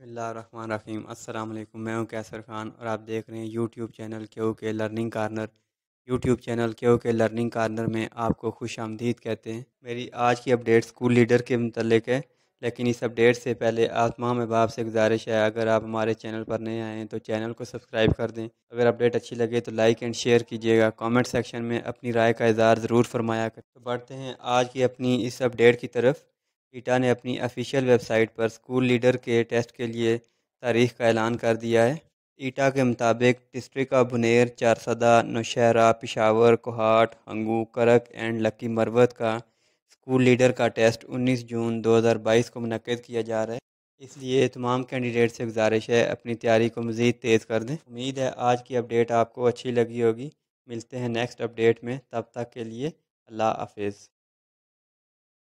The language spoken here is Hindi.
बसमीम रफ़ीम वालेकुम मैं हूं कैसर खान और आप देख रहे हैं यूट्यूब चैनल के के लर्निंग कार्नर यूट्यूब चैनल के के लर्निंग कार्नर में आपको खुश आमदीद कहते हैं मेरी आज की अपडेट स्कूल लीडर के मतलब है लेकिन इस अपडेट से पहले आत्मा में बाप से गुजारिश है अगर आप हमारे चैनल पर नए आएँ तो चैनल को सब्सक्राइब कर दें अगर अपडेट अच्छी लगे तो लाइक एंड शेयर कीजिएगा कमेंट सेक्शन में अपनी राय का इजहार ज़रूर फरमाया कर तो बढ़ते हैं आज की अपनी इस अपडेट की तरफ ईटा ने अपनी ऑफिशियल वेबसाइट पर स्कूल लीडर के टेस्ट के लिए तारीख का ऐलान कर दिया है ईटा के मुताबिक district of Buner Charsadda Nowshera Peshawar Kohat Hangu Karak and Lakki Marwat का स्कूल लीडर का टेस्ट 19 जून 2022 को मनद किया जा रहा है इसलिए तमाम कैंडिडेट से गुजारिश है अपनी तैयारी को मज़ीद तेज़ कर दें उम्मीद है आज की अपडेट आपको अच्छी लगी होगी मिलते हैं नेक्स्ट अपडेट में तब तक के लिए अल्लाह हाफिज़